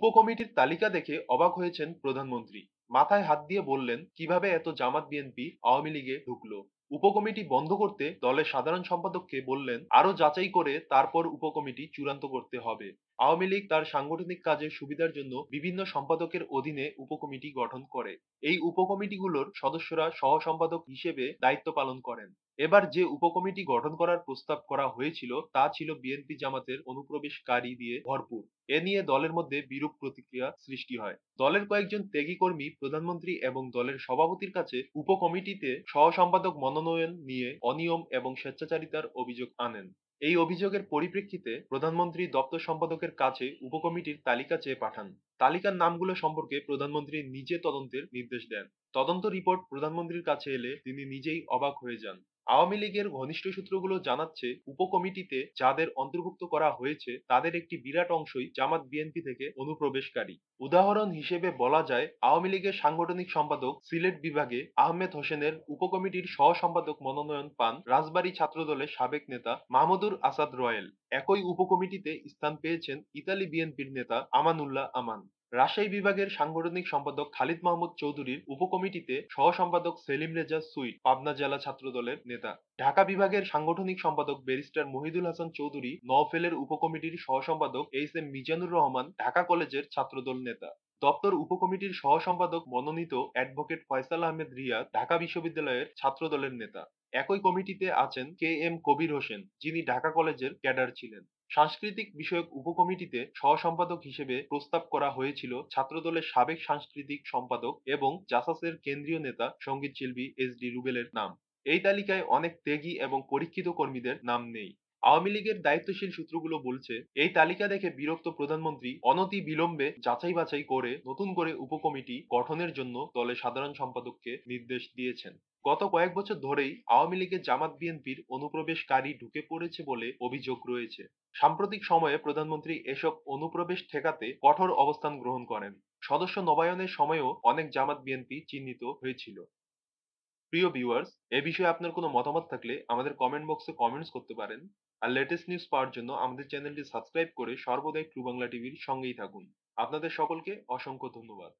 উপকমিটির তালিকা দেখে অবাক হয়েছেন প্রধানমন্ত্রী মাথায় হাত দিয়ে বললেন কিভাবে এত জামাত বিএনপি আওয়ামী লীগে ঢুকলো উপকমিটি বন্ধ করতে দলের সাধারণ সম্পাদককে বললেন আরো যাচাই করে তারপর উপকমিটি চূড়ান্ত করতে হবে আওয়ামী লীগ তার সাংগঠনিক কাজের সুবিধার জন্য বিভিন্ন সম্পাদকের অধীনে উপকমিটি গঠন করে এই উপকমিটিগুলোর সদস্যরা সহ সম্পাদক হিসেবে দায়িত্ব পালন করেন এবার যে উপকমিটি গঠন করার প্রস্তাব করা হয়েছিল তা ছিল বিএনপি জামাতের অনুপ্রবেশকারী দিয়ে ভরপুর এ নিয়ে দলের মধ্যে বিরূপ প্রতিক্রিয়া সৃষ্টি হয় দলের কয়েকজন ত্যাগী কর্মী প্রধানমন্ত্রী এবং দলের সভাপতির কাছে উপকমিটিতে সহ সম্পাদক মনোনয়ন নিয়ে অনিয়ম এবং স্বেচ্ছাচারিতার অভিযোগ আনেন এই অভিযোগের পরিপ্রেক্ষিতে প্রধানমন্ত্রী দপ্তর সম্পাদকের কাছে উপকমিটির তালিকা চেয়ে পাঠান তালিকার নামগুলো সম্পর্কে প্রধানমন্ত্রী নিজে তদন্তের নির্দেশ দেন তদন্ত রিপোর্ট প্রধানমন্ত্রীর কাছে এলে তিনি নিজেই অবাক হয়ে যান আওয়ামী লীগের ঘনিষ্ঠ সূত্রগুলো জানাচ্ছে উপকমিটিতে যাদের অন্তর্ভুক্ত করা হয়েছে তাদের একটি বিরাট অংশই জামাত বিএনপি থেকে অনুপ্রবেশকারী উদাহরণ হিসেবে বলা যায় আওয়ামী লীগের সাংগঠনিক সম্পাদক সিলেট বিভাগে আহমেদ হোসেনের উপকমিটির সহ সম্পাদক মনোনয়ন পান রাজবাড়ী ছাত্রদলের সাবেক নেতা মাহমুদুর আসাদ রয়েল একই উপকমিটিতে স্থান পেয়েছেন ইতালি বিএনপির নেতা আমানুল্লাহ আমান রাজশাহী বিভাগের সাংগঠনিক সম্পাদক খালিদ মাহমুদ চৌধুরীর উপকমিটিতে সহ সম্পাদক সেলিম রেজা সুই পাবনা জেলা ছাত্র দলের নেতা ঢাকা বিভাগের সাংগঠনিক সম্পাদক ব্যারিস্টার মহিদুল হাসান চৌধুরী নওফেলের উপকমিটির সহ সম্পাদক এইচ এম মিজানুর রহমান ঢাকা কলেজের ছাত্রদল নেতা দপ্তর উপকমিটির সহ সম্পাদক মনোনীত অ্যাডভোকেট ফয়সাল আহমেদ রিয়া ঢাকা বিশ্ববিদ্যালয়ের ছাত্র দলের নেতা একই কমিটিতে আছেন কে এম কবির হোসেন যিনি ঢাকা কলেজের ক্যাডার ছিলেন সাংস্কৃতিক বিষয়ক উপকমিটিতে সহসম্পাদক হিসেবে প্রস্তাব করা হয়েছিল ছাত্রদলের সাবেক সাংস্কৃতিক সম্পাদক এবং জাসাসের কেন্দ্রীয় নেতা সঙ্গীতশিল্পী এস ডি রুবেলের নাম এই তালিকায় অনেক ত্যাগী এবং পরীক্ষিত কর্মীদের নাম নেই আওয়ামী লীগের দায়িত্বশীল সূত্রগুলো বলছে এই তালিকা দেখে বিরক্ত প্রধানমন্ত্রী অনতি বিলম্বে যাচাই বাছাই করে নতুন করে উপকমিটি গঠনের জন্য দলের সাধারণ সম্পাদককে নির্দেশ দিয়েছেন গত কয়েক বছর ধরেই আওয়ামী লীগের জামাত বিএনপির অনুপ্রবেশকারী ঢুকে পড়েছে বলে অভিযোগ রয়েছে সাম্প্রতিক সময়ে প্রধানমন্ত্রী এসব অনুপ্রবেশ ঠেকাতে কঠোর অবস্থান গ্রহণ করেন সদস্য নবায়নের সময়ও অনেক জামাত বিএনপি চিহ্নিত হয়েছিল প্রিয় ভিউয়ার্স এ বিষয়ে আপনার কোনো মতামত থাকলে আমাদের কমেন্ট বক্সে কমেন্টস করতে পারেন আর লেটেস্ট নিউজ পাওয়ার জন্য আমাদের চ্যানেলটি সাবস্ক্রাইব করে সর্বদাই ট্রু বাংলা টিভির সঙ্গেই থাকুন আপনাদের সকলকে অসংখ্য ধন্যবাদ